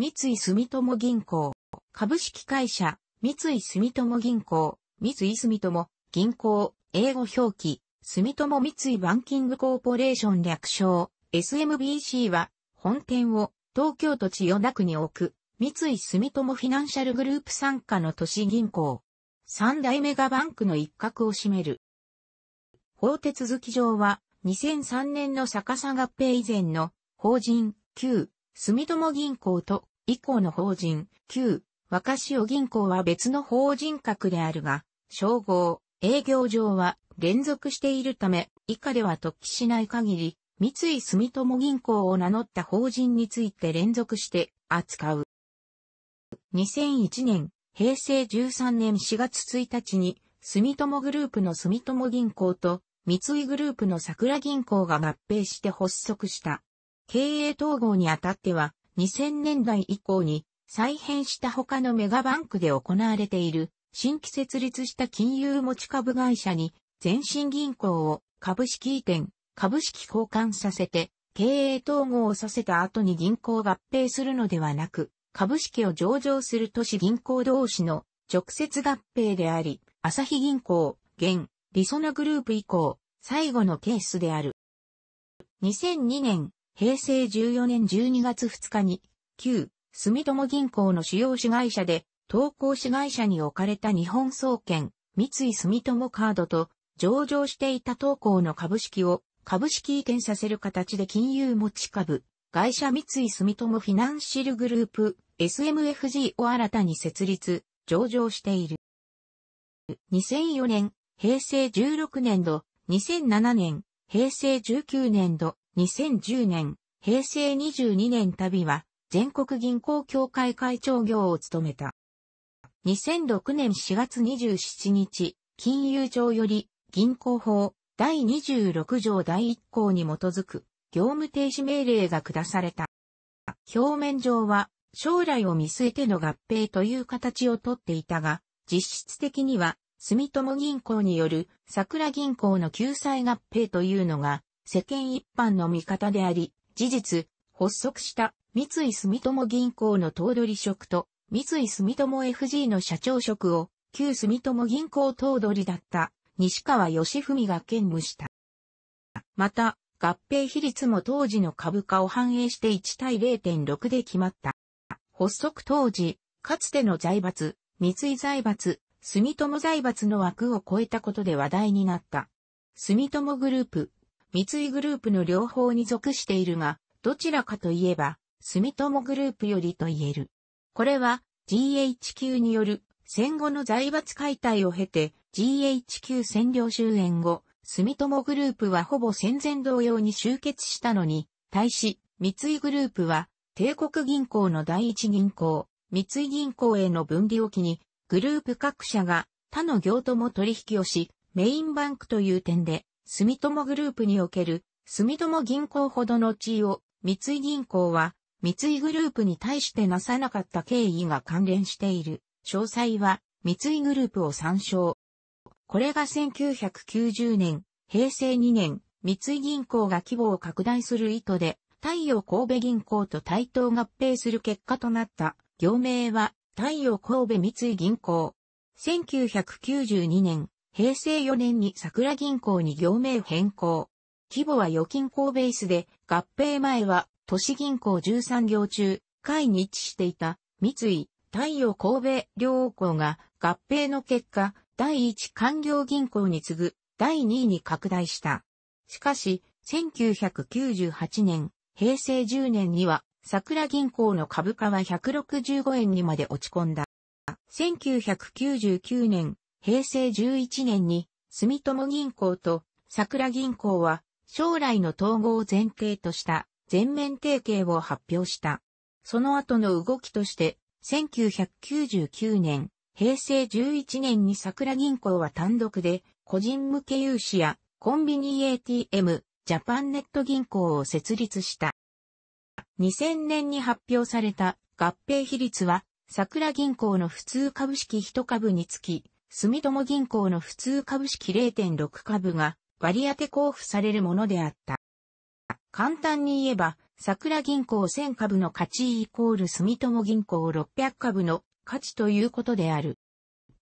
三井住友銀行、株式会社、三井住友銀行、三井住友、銀行、英語表記、住友三井バンキングコーポレーション略称、SMBC は、本店を東京都千代田区に置く、三井住友フィナンシャルグループ傘下の都市銀行。三大メガバンクの一角を占める。法手続き上は、2003年の逆さ合併以前の、法人、旧、住友銀行と以降の法人、旧、若潮銀行は別の法人格であるが、称号、営業上は連続しているため、以下では突起しない限り、三井住友銀行を名乗った法人について連続して扱う。2001年、平成13年4月1日に、住友グループの住友銀行と、三井グループの桜銀行が合併して発足した。経営統合にあたっては、2000年代以降に再編した他のメガバンクで行われている新規設立した金融持ち株会社に全身銀行を株式移転、株式交換させて経営統合をさせた後に銀行合併するのではなく株式を上場する都市銀行同士の直接合併であり、朝日銀行、現、りそなグループ以降、最後のケースである。2002年、平成14年12月2日に、旧、住友銀行の主要子会社で、投稿子会社に置かれた日本総研、三井住友カードと、上場していた投稿の株式を、株式移転させる形で金融持ち株、会社三井住友フィナンシルグループ、SMFG を新たに設立、上場している。2004年、平成16年度、2007年、平成19年度、2010年、平成22年旅は、全国銀行協会会長業を務めた。2006年4月27日、金融庁より、銀行法第26条第1項に基づく、業務停止命令が下された。表面上は、将来を見据えての合併という形をとっていたが、実質的には、住友銀行による桜銀行の救済合併というのが世間一般の味方であり、事実、発足した三井住友銀行の頭取職と三井住友 FG の社長職を旧住友銀行頭取だった西川義文が兼務した。また、合併比率も当時の株価を反映して1対0.6で決まった。発足当時、かつての財閥、三井財閥、住友財閥の枠を超えたことで話題になった。住友グループ、三井グループの両方に属しているが、どちらかといえば、住友グループよりと言える。これは GHQ による戦後の財閥解体を経て GHQ 占領終焉後、住友グループはほぼ戦前同様に集結したのに、対し、三井グループは帝国銀行の第一銀行、三井銀行への分離を機に、グループ各社が他の業とも取引をし、メインバンクという点で住友グループにおける住友銀行ほどの地位を三井銀行は三井グループに対してなさなかった経緯が関連している。詳細は三井グループを参照。これが1990年、平成2年、三井銀行が規模を拡大する意図で、太陽神戸銀行と対等合併する結果となった。業名は太陽神戸三井銀行。1992年、平成4年に桜銀行に業名変更。規模は預金行ベースで、合併前は都市銀行13行中、下位に位置していた三井、太陽神戸両行が合併の結果、第一官業銀行に次ぐ第2位に拡大した。しかし、1998年、平成10年には桜銀行の株価は165円にまで落ち込んだ。1999年、平成11年に住友銀行と桜銀行は将来の統合を前提とした全面提携を発表した。その後の動きとして、1999年、平成11年に桜銀行は単独で個人向け融資やコンビニ ATM、ジャパンネット銀行を設立した。2000年に発表された合併比率は桜銀行の普通株式一株につき住友銀行の普通株式0.6株が割当交付されるものであった。簡単に言えば、桜銀行1000株の価値イコール住友銀行600株の価値ということである。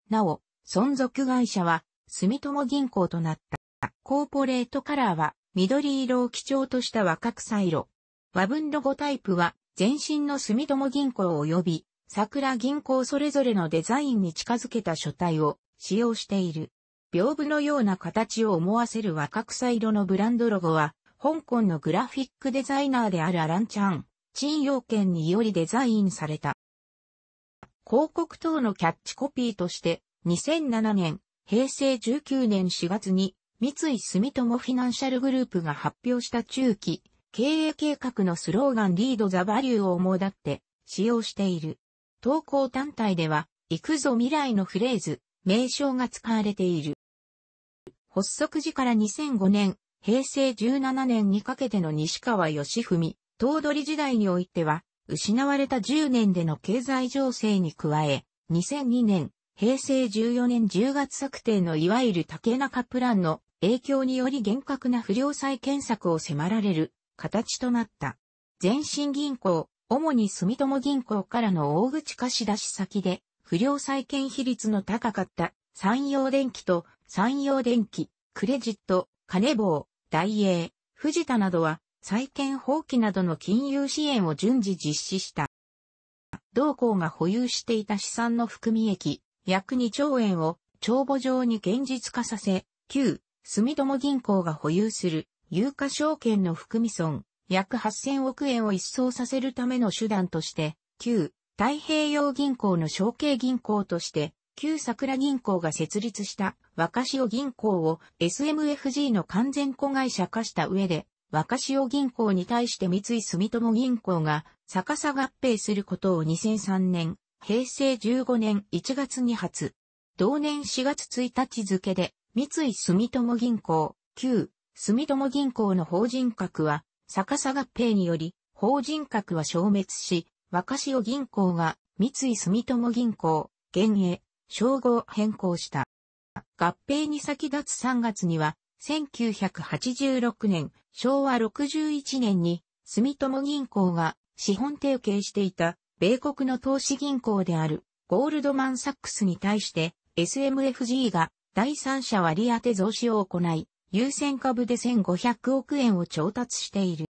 なお、存続会社は住友銀行となった。コーポレートカラーは緑色を基調とした若草色。和文ロゴタイプは前身の住友銀行及び桜銀行それぞれのデザインに近づけた書体を使用している。屏風のような形を思わせる若草色のブランドロゴは、香港のグラフィックデザイナーであるアラン・チャン、陳陽ヨによりデザインされた。広告等のキャッチコピーとして、2007年、平成19年4月に、三井住友フィナンシャルグループが発表した中期、経営計画のスローガンリードザバリューを主だって使用している。投稿単体では、行くぞ未来のフレーズ、名称が使われている。発足時から2005年、平成17年にかけての西川義文、頭取時代においては、失われた10年での経済情勢に加え、2002年、平成14年10月策定のいわゆる竹中プランの影響により厳格な不良債検索を迫られる形となった。全身銀行、主に住友銀行からの大口貸し出し先で、不良債権比率の高かった山陽電機と山陽電機、クレジット、金棒、大英、藤田などは、債権放棄などの金融支援を順次実施した。同行が保有していた資産の含み益、約2兆円を帳簿上に現実化させ、旧、住友銀行が保有する有価証券の含み損、約8000億円を一掃させるための手段として、旧太平洋銀行の承継銀行として、旧桜銀行が設立した若潮銀行を SMFG の完全子会社化した上で、若潮銀行に対して三井住友銀行が逆さ合併することを2003年、平成15年1月2発。同年4月1日付で、三井住友銀行、旧住友銀行の法人格は逆さ合併により、法人格は消滅し、若潮銀行が三井住友銀行、現へ、称号変更した。合併に先立つ3月には、1986年、昭和61年に、住友銀行が資本提携していた米国の投資銀行であるゴールドマンサックスに対して SMFG が第三者割当増資を行い、優先株で1500億円を調達している。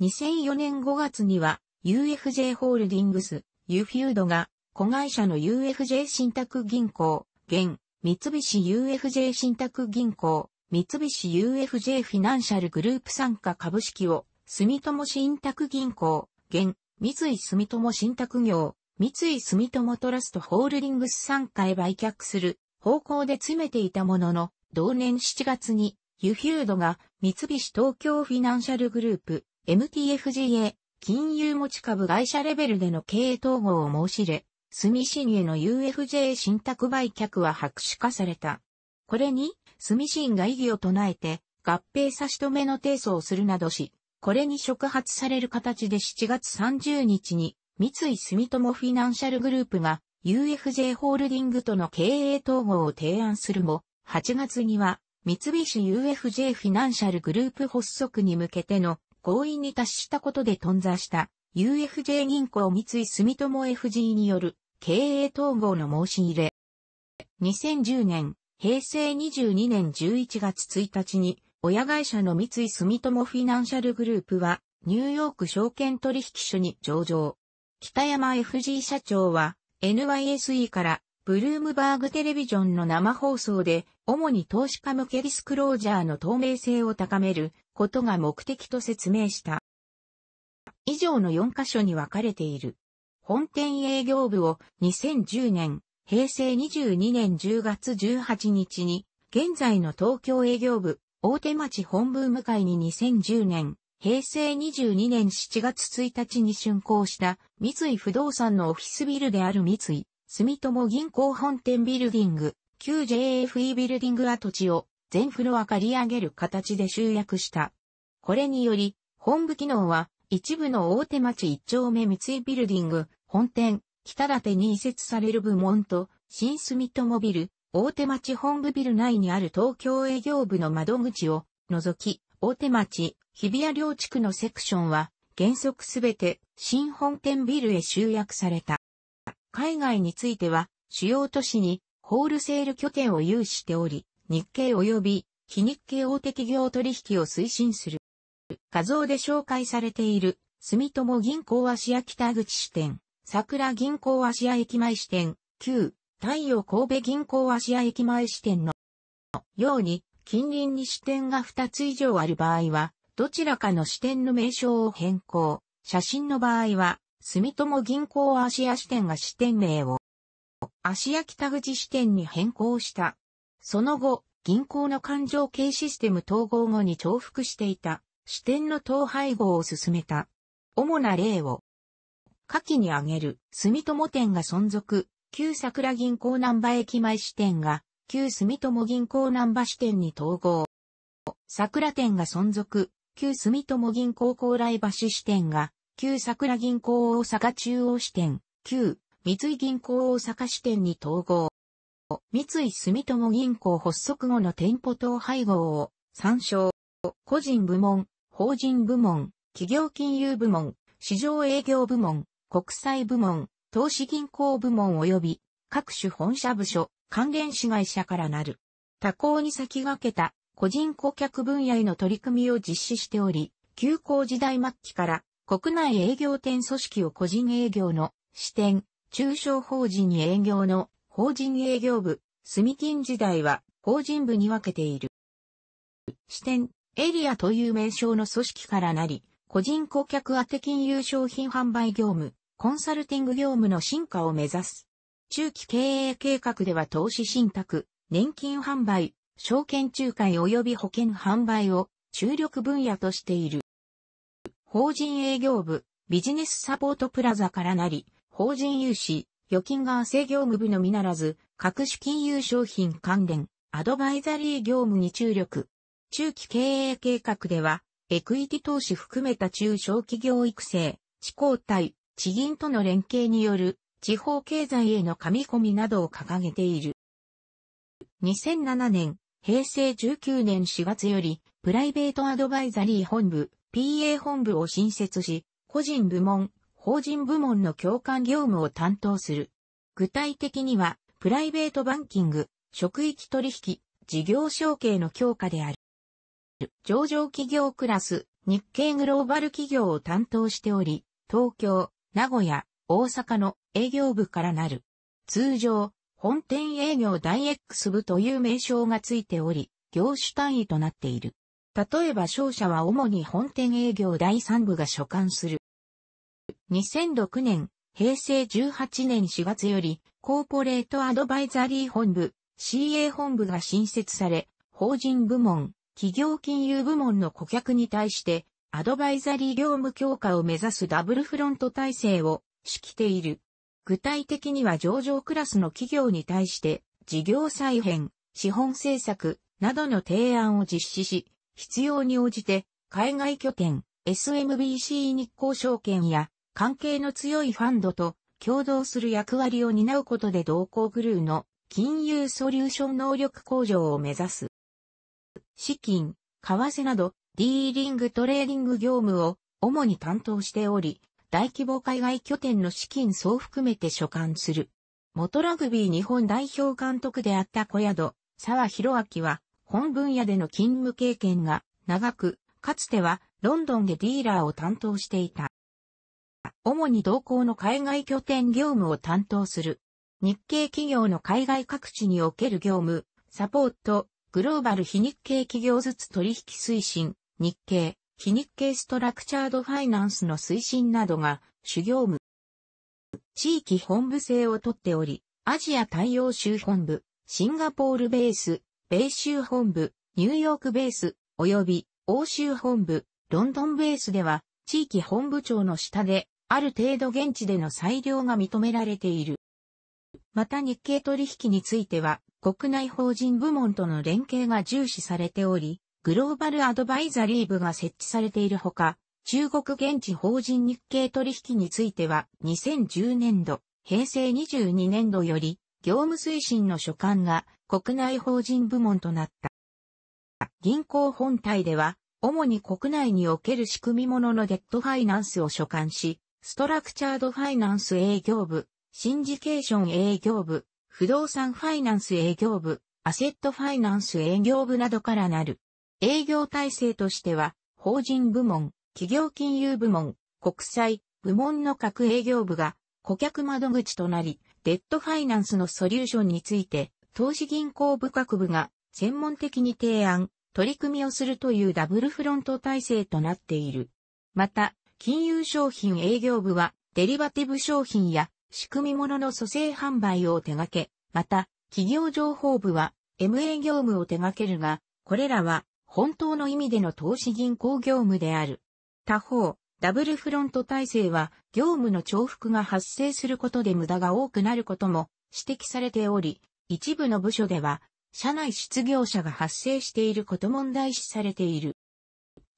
2004年5月には UFJ ホールディングス、ユフュードが子会社の UFJ 信託銀行、現三菱 UFJ 信託銀行、三菱 UFJ フィナンシャルグループ参加株式を住友信託銀行、現三井住友信託業、三井住友トラストホールディングス参加へ売却する方向で詰めていたものの、同年7月に、ユヒュードが三菱東京フィナンシャルグループ MTFGA 金融持ち株会社レベルでの経営統合を申し入れ、住信への UFJ 信託売却は白紙化された。これに、住信が異議を唱えて、合併差し止めの提訴をするなどし、これに触発される形で7月30日に、三井住友フィナンシャルグループが UFJ ホールディングとの経営統合を提案するも、8月には、三菱 UFJ フィナンシャルグループ発足に向けての合意に達したことで頓挫した UFJ 銀行三井住友 FG による経営統合の申し入れ。2010年、平成22年11月1日に、親会社の三井住友フィナンシャルグループは、ニューヨーク証券取引所に上場。北山 FG 社長は、NYSE から、ブルームバーグテレビジョンの生放送で、主に投資家向けディスクロージャーの透明性を高めることが目的と説明した。以上の4箇所に分かれている。本店営業部を2010年、平成22年10月18日に、現在の東京営業部、大手町本部向かいに2010年、平成22年7月1日に竣工した三井不動産のオフィスビルである三井住友銀行本店ビルディング旧 JFE ビルディング跡地を全フロア借り上げる形で集約した。これにより、本部機能は一部の大手町一丁目三井ビルディング、本店、北立に移設される部門と、新住友ビル、大手町本部ビル内にある東京営業部の窓口を除き、大手町、日比谷両地区のセクションは、原則すべて新本店ビルへ集約された。海外については、主要都市にホールセール拠点を有しており、日経及び非日経大手企業取引を推進する。画像で紹介されている、住友銀行芦屋北口支店、桜銀行芦屋駅前支店、旧太陽神戸銀行芦屋駅前支店のように、近隣に支店が2つ以上ある場合は、どちらかの支店の名称を変更。写真の場合は、住友銀行芦屋支店が支店名を芦屋北口支店に変更した。その後、銀行の勘定系システム統合後に重複していた支店の統廃合を進めた。主な例を、下記に挙げる住友店が存続、旧桜銀行南波駅前支店が、旧住友銀行南波支店に統合。桜店が存続、旧住友銀行高麗橋支店が、旧桜銀行大阪中央支店、旧三井銀行大阪支店に統合。三井住友銀行発足後の店舗等配合を参照。個人部門、法人部門、企業金融部門、市場営業部門、国際部門、投資銀行部門及び各種本社部署、関連市会社からなる。他行に先駆けた個人顧客分野への取り組みを実施しており、休校時代末期から国内営業店組織を個人営業の支店、中小法人営業の法人営業部、住金時代は法人部に分けている。支店、エリアという名称の組織からなり、個人顧客宛金融商品販売業務、コンサルティング業務の進化を目指す。中期経営計画では投資信託、年金販売、証券仲介及び保険販売を注力分野としている。法人営業部、ビジネスサポートプラザからなり、法人融資、預金が制業務部のみならず、各種金融商品関連、アドバイザリー業務に注力。中期経営計画では、エクイティ投資含めた中小企業育成、地交代、地銀との連携による地方経済への噛み込みなどを掲げている。2007年、平成19年4月より、プライベートアドバイザリー本部、PA 本部を新設し、個人部門、法人部門の共感業務を担当する。具体的には、プライベートバンキング、職域取引、事業承継の強化である。上場企業クラス、日系グローバル企業を担当しており、東京、名古屋、大阪の営業部からなる。通常、本店営業大 X 部という名称がついており、業種単位となっている。例えば商社は主に本店営業第3部が所管する。2006年、平成18年4月より、コーポレートアドバイザリー本部、CA 本部が新設され、法人部門、企業金融部門の顧客に対して、アドバイザリー業務強化を目指すダブルフロント体制を指揮ている。具体的には上場クラスの企業に対して、事業再編、資本政策などの提案を実施し、必要に応じて、海外拠点、SMBC 日興証券や関係の強いファンドと共同する役割を担うことで同行グルーの金融ソリューション能力向上を目指す。資金、為替など、ディーリングトレーディング業務を主に担当しており、大規模海外拠点の資金総含めて所管する。元ラグビー日本代表監督であった小宿、沢博明は、本分野での勤務経験が長く、かつてはロンドンでディーラーを担当していた。主に同行の海外拠点業務を担当する。日系企業の海外各地における業務、サポート、グローバル非日系企業ずつ取引推進、日系、非日系ストラクチャードファイナンスの推進などが主業務。地域本部制をとっており、アジア太陽州本部、シンガポールベース、米州本部、ニューヨークベース、及び欧州本部、ロンドンベースでは、地域本部長の下である程度現地での裁量が認められている。また日経取引については、国内法人部門との連携が重視されており、グローバルアドバイザリー部が設置されているほか、中国現地法人日経取引については、2010年度、平成22年度より、業務推進の所管が国内法人部門となった。銀行本体では、主に国内における仕組み物のデッドファイナンスを所管し、ストラクチャードファイナンス営業部、シンジケーション営業部、不動産ファイナンス営業部、アセットファイナンス営業部などからなる。営業体制としては、法人部門、企業金融部門、国際、部門の各営業部が顧客窓口となり、デッドファイナンスのソリューションについて、投資銀行部各部が専門的に提案、取り組みをするというダブルフロント体制となっている。また、金融商品営業部は、デリバティブ商品や仕組み物の蘇生販売を手掛け、また、企業情報部は MA 業務を手掛けるが、これらは本当の意味での投資銀行業務である。他方、ダブルフロント体制は業務の重複が発生することで無駄が多くなることも指摘されており、一部の部署では社内失業者が発生していること問題視されている。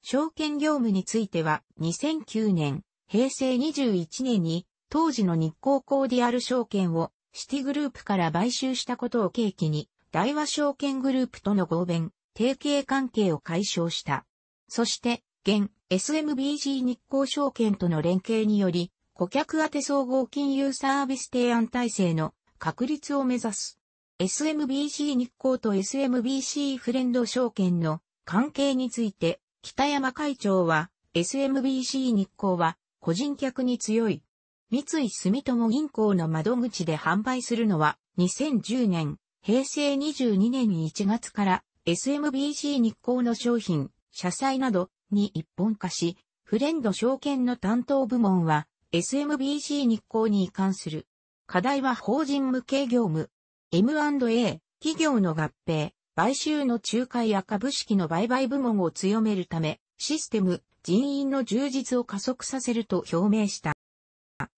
証券業務については2009年、平成21年に当時の日光コーディアル証券をシティグループから買収したことを契機に、大和証券グループとの合弁、提携関係を解消した。そして、現 SMBG 日光証券との連携により、顧客宛総合金融サービス提案体制の確立を目指す。SMBC 日光と SMBC フレンド証券の関係について北山会長は、SMBC 日興は、個人客に強い。三井住友銀行の窓口で販売するのは、2010年、平成22年1月から、SMBC 日興の商品、社債などに一本化し、フレンド証券の担当部門は、SMBC 日興に移管する。課題は法人向け業務。M&A、企業の合併、買収の仲介や株式の売買部門を強めるため、システム、人員の充実を加速させると表明した。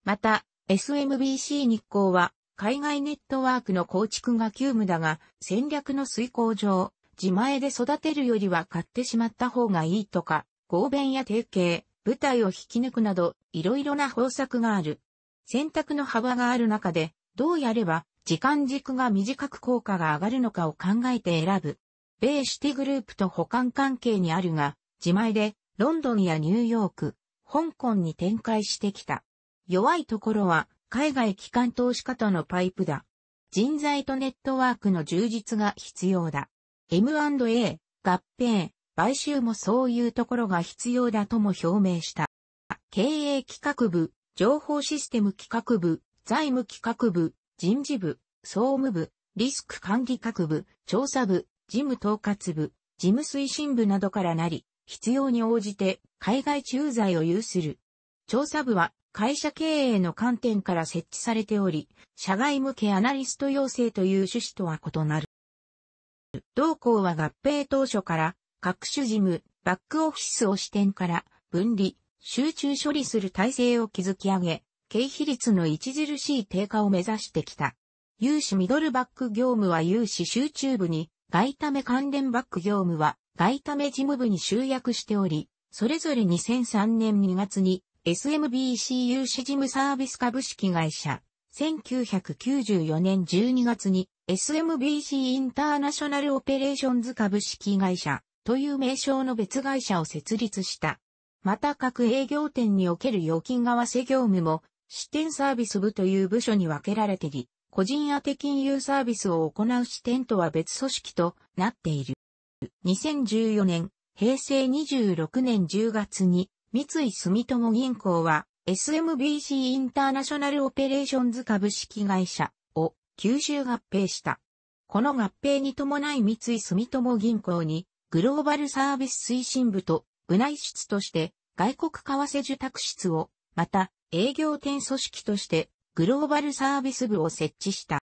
また、SMBC 日興は、海外ネットワークの構築が急務だが、戦略の遂行上、自前で育てるよりは買ってしまった方がいいとか、合弁や提携、舞台を引き抜くなど、いろいろな方策がある。選択の幅がある中で、どうやれば時間軸が短く効果が上がるのかを考えて選ぶ。米シティグループと保管関係にあるが、自前でロンドンやニューヨーク、香港に展開してきた。弱いところは海外機関投資家とのパイプだ。人材とネットワークの充実が必要だ。M&A、合併、買収もそういうところが必要だとも表明した。経営企画部、情報システム企画部、財務企画部、人事部、総務部、リスク管理各部、調査部、事務統括部、事務推進部などからなり、必要に応じて海外駐在を有する。調査部は会社経営の観点から設置されており、社外向けアナリスト要請という趣旨とは異なる。同校は合併当初から各種事務、バックオフィスを視点から分離、集中処理する体制を築き上げ、経費率の著しい低下を目指してきた。融資ミドルバック業務は融資集中部に、外為関連バック業務は外為事務部に集約しており、それぞれ2003年2月に SMBC 融資事務サービス株式会社、1994年12月に SMBC インターナショナルオペレーションズ株式会社という名称の別会社を設立した。また各営業店における預金合わせ業務も支店サービス部という部署に分けられてり、個人宛て金融サービスを行う支店とは別組織となっている。2014年、平成26年10月に、三井住友銀行は、SMBC インターナショナルオペレーションズ株式会社を吸収合併した。この合併に伴い三井住友銀行にグローバルサービス推進部と部内室として外国為替受託室を、また営業店組織としてグローバルサービス部を設置した。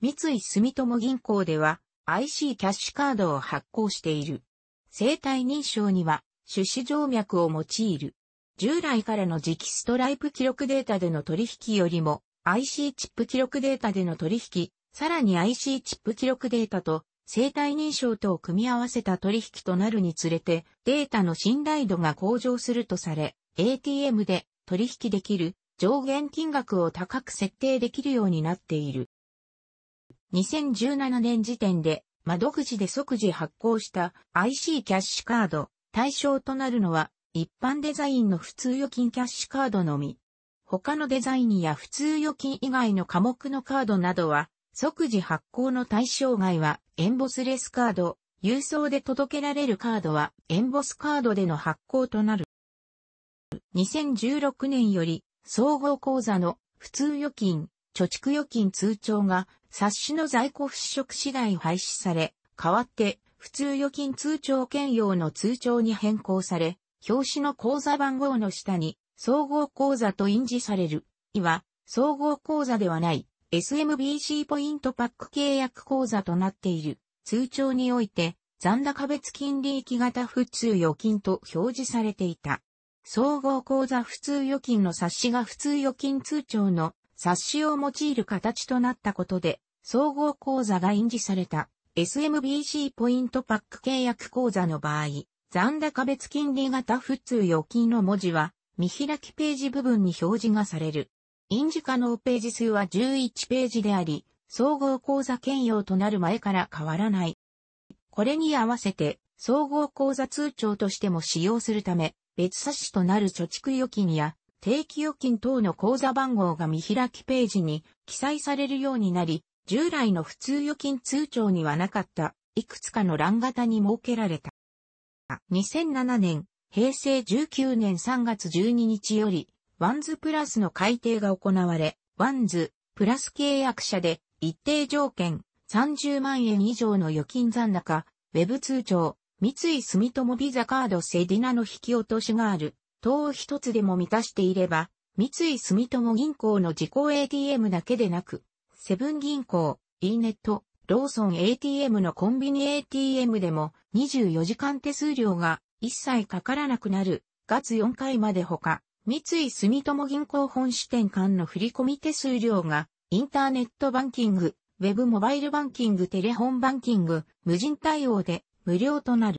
三井住友銀行では IC キャッシュカードを発行している。生体認証には手指静脈を用いる。従来からの磁気ストライプ記録データでの取引よりも IC チップ記録データでの取引、さらに IC チップ記録データと生体認証とを組み合わせた取引となるにつれてデータの信頼度が向上するとされ、ATM で取引できる上限金額を高く設定できるようになっている。2017年時点で窓口で即時発行した IC キャッシュカード対象となるのは一般デザインの普通預金キャッシュカードのみ。他のデザインや普通預金以外の科目のカードなどは即時発行の対象外はエンボスレスカード、郵送で届けられるカードはエンボスカードでの発行となる。2016年より、総合口座の普通預金、貯蓄預金通帳が、冊子の在庫払拭次第廃止され、代わって、普通預金通帳兼用の通帳に変更され、表紙の口座番号の下に、総合口座と印字される。いわ、総合口座ではない、SMBC ポイントパック契約口座となっている。通帳において、残高別金利益型普通預金と表示されていた。総合口座普通預金の冊子が普通預金通帳の冊子を用いる形となったことで、総合口座が印字された SMBC ポイントパック契約口座の場合、残高別金利型普通預金の文字は見開きページ部分に表示がされる。印字可能ページ数は11ページであり、総合口座兼用となる前から変わらない。これに合わせて、総合口座通帳としても使用するため、別冊子となる貯蓄預金や定期預金等の口座番号が見開きページに記載されるようになり、従来の普通預金通帳にはなかったいくつかの欄型に設けられた。2007年、平成19年3月12日より、ワンズプラスの改定が行われ、ワンズプラス契約者で一定条件30万円以上の預金残高、ウェブ通帳、三井住友ビザカードセディナの引き落としがある、等を一つでも満たしていれば、三井住友銀行の自己 ATM だけでなく、セブン銀行、e ネット、ローソン ATM のコンビニ ATM でも24時間手数料が一切かからなくなる、月4回までほか、三井住友銀行本支店間の振込手数料が、インターネットバンキング、ウェブモバイルバンキング、テレホンバンキング、無人対応で無料となる。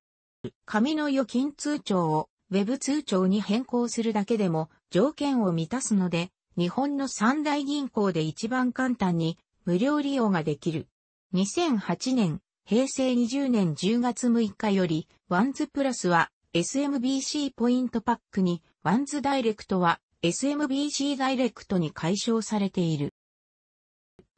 紙の預金通帳を Web 通帳に変更するだけでも条件を満たすので、日本の三大銀行で一番簡単に無料利用ができる。2008年、平成20年10月6日より、ワンズプラスは SMBC ポイントパックに、ワンズダイレクトは SMBC ダイレクトに解消されている。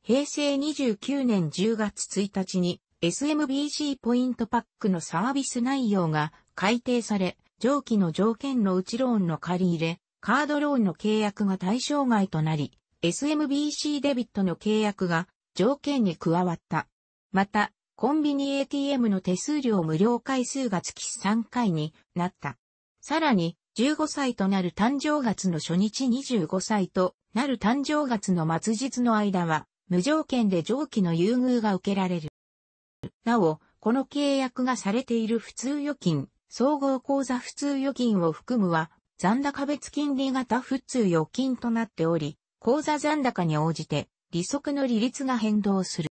平成29年10月1日に SMBC ポイントパックのサービス内容が改定され、上記の条件のうちローンの借り入れ、カードローンの契約が対象外となり、SMBC デビットの契約が条件に加わった。また、コンビニ ATM の手数料無料回数が月3回になった。さらに、15歳となる誕生月の初日25歳となる誕生月の末日の間は、無条件で上記の優遇が受けられる。なお、この契約がされている普通預金、総合口座普通預金を含むは、残高別金利型普通預金となっており、口座残高に応じて、利息の利率が変動する。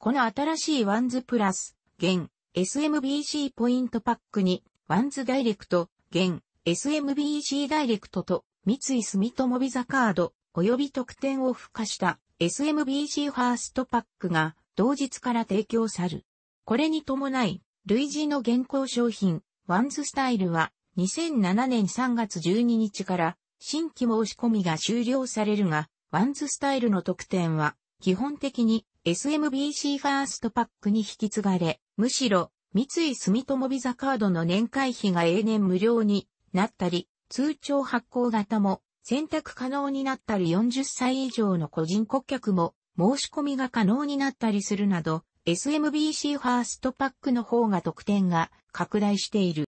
この新しいワンズプラス、現、SMBC ポイントパックに、ワンズダイレクト、現、SMBC ダイレクトと、三井住友ビザカード、及び特典を付加した SMBC ファーストパックが、同日から提供さる。これに伴い、類似の現行商品、ワンズスタイルは、2007年3月12日から新規申し込みが終了されるが、ワンズスタイルの特典は、基本的に SMBC ファーストパックに引き継がれ、むしろ、三井住友ビザカードの年会費が永年無料になったり、通帳発行型も選択可能になったり40歳以上の個人顧客も申し込みが可能になったりするなど、SMBC ファーストパックの方が得点が拡大している。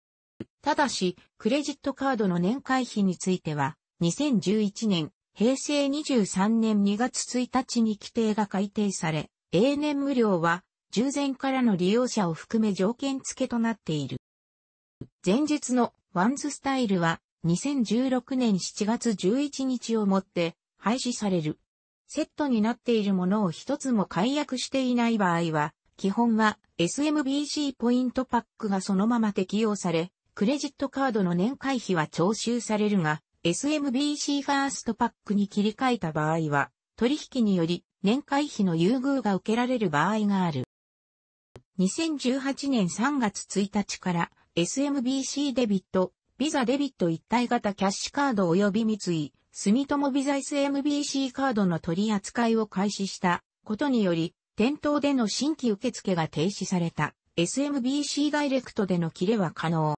ただし、クレジットカードの年会費については、2011年、平成23年2月1日に規定が改定され、永年無料は、従前からの利用者を含め条件付けとなっている。前日のワンズスタイルは、2016年7月11日をもって廃止される。セットになっているものを一つも解約していない場合は、基本は SMBC ポイントパックがそのまま適用され、クレジットカードの年会費は徴収されるが、SMBC ファーストパックに切り替えた場合は、取引により年会費の優遇が受けられる場合がある。2018年3月1日から SMBC デビット、ビザデビット一体型キャッシュカード及び三井、住友ビザイス MBC カードの取り扱いを開始したことにより、店頭での新規受付が停止された SMBC ダイレクトでの切れは可能。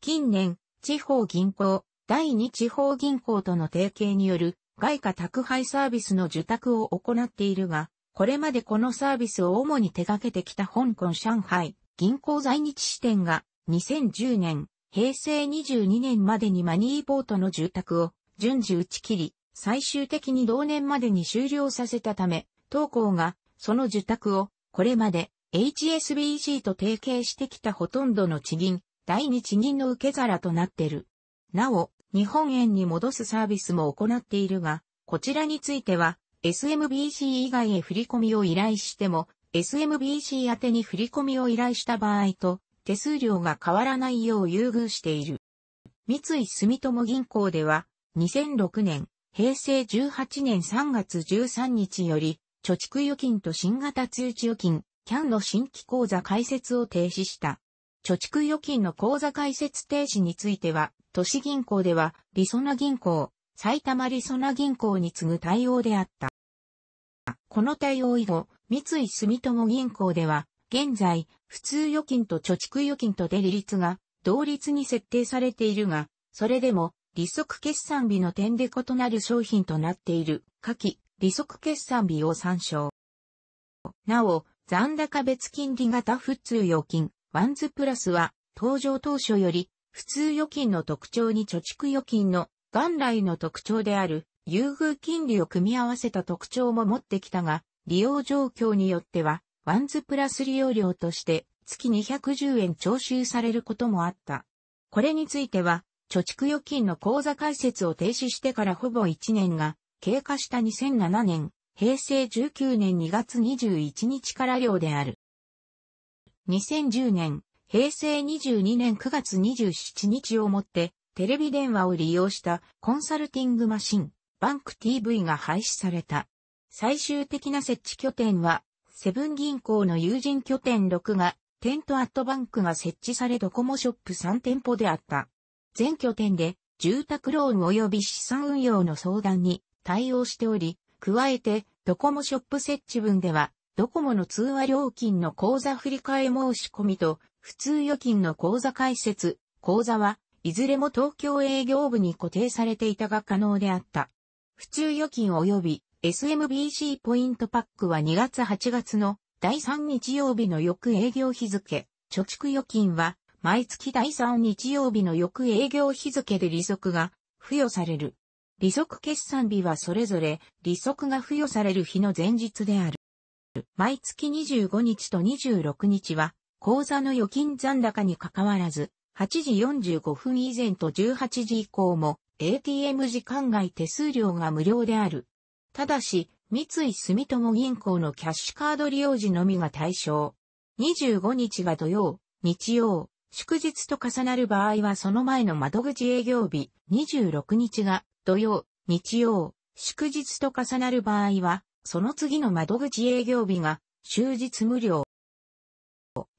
近年、地方銀行、第2地方銀行との提携による外貨宅配サービスの受託を行っているが、これまでこのサービスを主に手掛けてきた香港上海銀行在日支店が2010年、平成22年までにマニーポートの住宅を順次打ち切り、最終的に同年までに終了させたため、当校がその受託をこれまで HSBC と提携してきたほとんどの地銀、第二地銀の受け皿となってる。なお、日本円に戻すサービスも行っているが、こちらについては SMBC 以外へ振込を依頼しても、SMBC 宛に振込を依頼した場合と手数料が変わらないよう優遇している。三井住友銀行では2006年、平成18年3月13日より、貯蓄預金と新型通知預金、CAN の新規口座開設を停止した。貯蓄預金の口座開設停止については、都市銀行では、りそな銀行、埼玉りそな銀行に次ぐ対応であった。この対応以後、三井住友銀行では、現在、普通預金と貯蓄預金とで利率が同率に設定されているが、それでも利息決算日の点で異なる商品となっている、下記、利息決算日を参照。なお、残高別金利型普通預金、ワンズプラスは、登場当初より、普通預金の特徴に貯蓄預金の元来の特徴である優遇金利を組み合わせた特徴も持ってきたが、利用状況によっては、ワンズプラス利用料として月210円徴収されることもあった。これについては、貯蓄預金の口座開設を停止してからほぼ1年が経過した2007年、平成19年2月21日から寮である。2010年、平成22年9月27日をもって、テレビ電話を利用したコンサルティングマシン、バンク TV が廃止された。最終的な設置拠点は、セブン銀行の友人拠点6が、テントアットバンクが設置されドコモショップ3店舗であった。全拠点で住宅ローン及び資産運用の相談に対応しており、加えてドコモショップ設置分では、ドコモの通話料金の口座振替申し込みと、普通預金の口座開設、口座はいずれも東京営業部に固定されていたが可能であった。普通預金及び SMBC ポイントパックは2月8月の第3日曜日の翌営業日付、貯蓄預金は毎月第3日曜日の翌営業日付で利息が付与される。利息決算日はそれぞれ利息が付与される日の前日である。毎月25日と26日は、口座の預金残高に関わらず、8時45分以前と18時以降も ATM 時間外手数料が無料である。ただし、三井住友銀行のキャッシュカード利用時のみが対象。25日が土曜、日曜、祝日と重なる場合はその前の窓口営業日26日が土曜、日曜、祝日と重なる場合は、その次の窓口営業日が終日無料。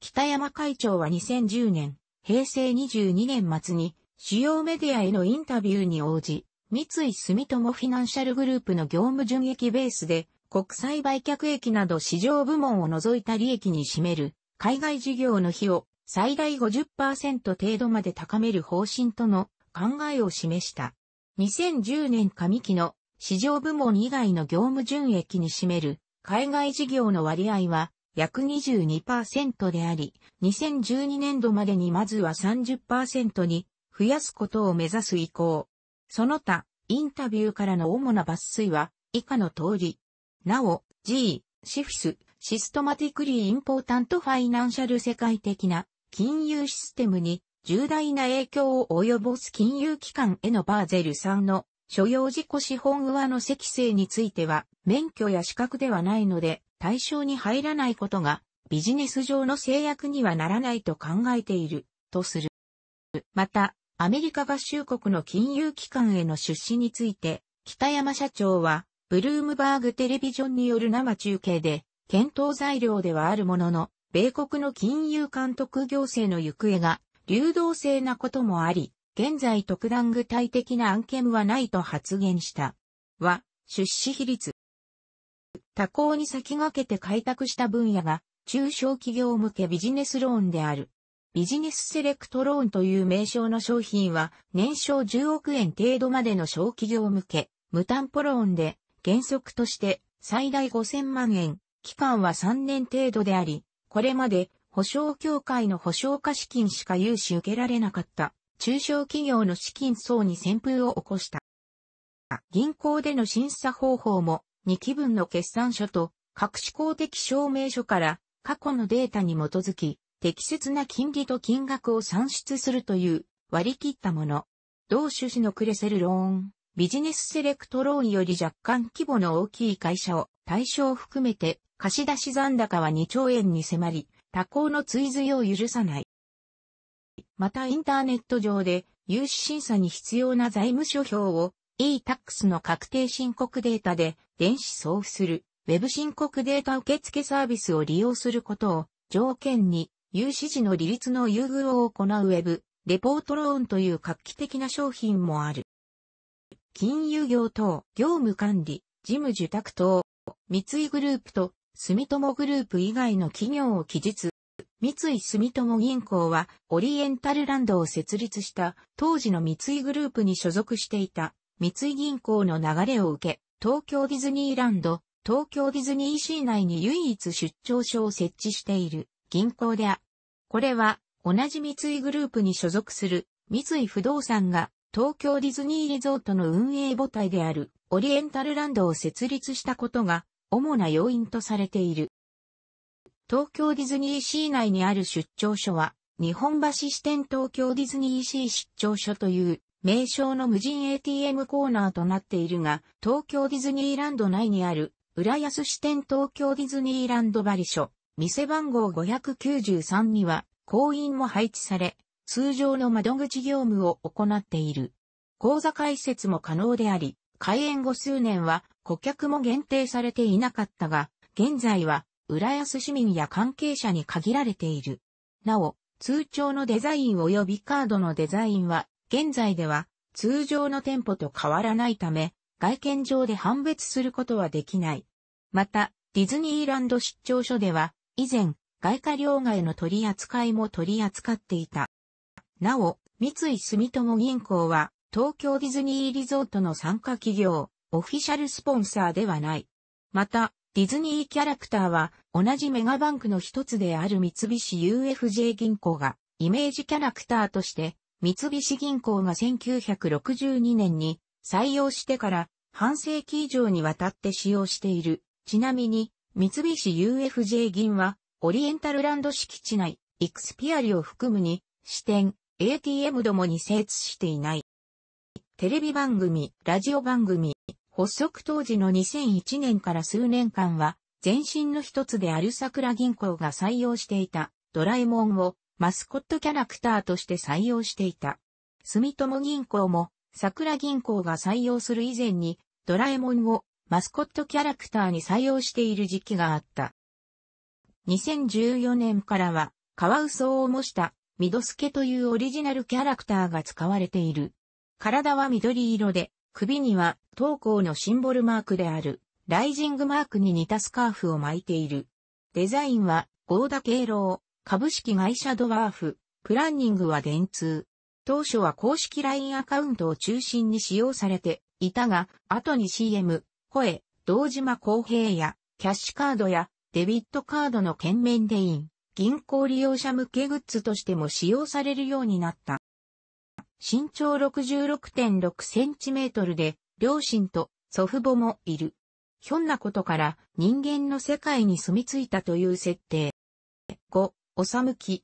北山会長は2010年、平成22年末に主要メディアへのインタビューに応じ、三井住友フィナンシャルグループの業務純益ベースで、国際売却益など市場部門を除いた利益に占める海外事業の費を最大50%程度まで高める方針との考えを示した。2010年上期の市場部門以外の業務純益に占める海外事業の割合は約22%であり、2012年度までにまずは30%に増やすことを目指す意向。その他、インタビューからの主な抜粋は以下の通り。なお、G、シフィス、シストマティクリーインポータントファイナンシャル世界的な金融システムに重大な影響を及ぼす金融機関へのバーゼル3の所要自己資本上の積成については免許や資格ではないので対象に入らないことがビジネス上の制約にはならないと考えているとする。また、アメリカ合衆国の金融機関への出資について、北山社長は、ブルームバーグテレビジョンによる生中継で、検討材料ではあるものの、米国の金融監督行政の行方が流動性なこともあり、現在特段具体的な案件はないと発言した。は、出資比率。他行に先駆けて開拓した分野が、中小企業向けビジネスローンである。ビジネスセレクトローンという名称の商品は、年商10億円程度までの小企業向け、無担保ローンで、原則として最大5000万円、期間は3年程度であり、これまで保証協会の保証化資金しか融資受けられなかった中小企業の資金層に旋風を起こした。銀行での審査方法も2期分の決算書と各指向的証明書から過去のデータに基づき適切な金利と金額を算出するという割り切ったもの。同趣旨のクレセルローン、ビジネスセレクトローンより若干規模の大きい会社を対象を含めて貸出残高は2兆円に迫り、他行の追随を許さない。またインターネット上で融資審査に必要な財務諸表を e-tax の確定申告データで電子送付する Web 申告データ受付サービスを利用することを条件に融資時の利率の優遇を行う Web レポートローンという画期的な商品もある。金融業等、業務管理、事務受託等、三井グループと住友グループ以外の企業を記述。三井住友銀行はオリエンタルランドを設立した当時の三井グループに所属していた三井銀行の流れを受け、東京ディズニーランド、東京ディズニーシー内に唯一出張所を設置している銀行であ。これは同じ三井グループに所属する三井不動産が東京ディズニーリゾートの運営母体であるオリエンタルランドを設立したことが主な要因とされている。東京ディズニーシー内にある出張所は、日本橋支店東京ディズニーシー出張所という名称の無人 ATM コーナーとなっているが、東京ディズニーランド内にある浦安支店東京ディズニーランドバリ所、店番号593には、行員も配置され、通常の窓口業務を行っている。口座開設も可能であり、開園後数年は顧客も限定されていなかったが、現在は浦安市民や関係者に限られている。なお、通帳のデザイン及びカードのデザインは、現在では通常の店舗と変わらないため、外見上で判別することはできない。また、ディズニーランド出張所では、以前、外貨両替の取り扱いも取り扱っていた。なお、三井住友銀行は、東京ディズニーリゾートの参加企業、オフィシャルスポンサーではない。また、ディズニーキャラクターは同じメガバンクの一つである三菱 UFJ 銀行がイメージキャラクターとして三菱銀行が1962年に採用してから半世紀以上にわたって使用している。ちなみに三菱 UFJ 銀はオリエンタルランド敷地内、イクスピアリを含むに支店、ATM どもに精通していない。テレビ番組、ラジオ番組、発足当時の2001年から数年間は、前身の一つである桜銀行が採用していたドラえもんをマスコットキャラクターとして採用していた。住友銀行も桜銀行が採用する以前にドラえもんをマスコットキャラクターに採用している時期があった。2014年からは、カワウソを模したミドスケというオリジナルキャラクターが使われている。体は緑色で、首には東高のシンボルマークである、ライジングマークに似たスカーフを巻いている。デザインは、ゴーダ敬老、株式会社ドワーフ、プランニングは電通。当初は公式 LINE アカウントを中心に使用されていたが、後に CM、声、道島公平や、キャッシュカードや、デビットカードの懸面でイン、銀行利用者向けグッズとしても使用されるようになった。身長66.6センチメートルで、両親と祖父母もいる。ひょんなことから人間の世界に住み着いたという設定。5、おさむき、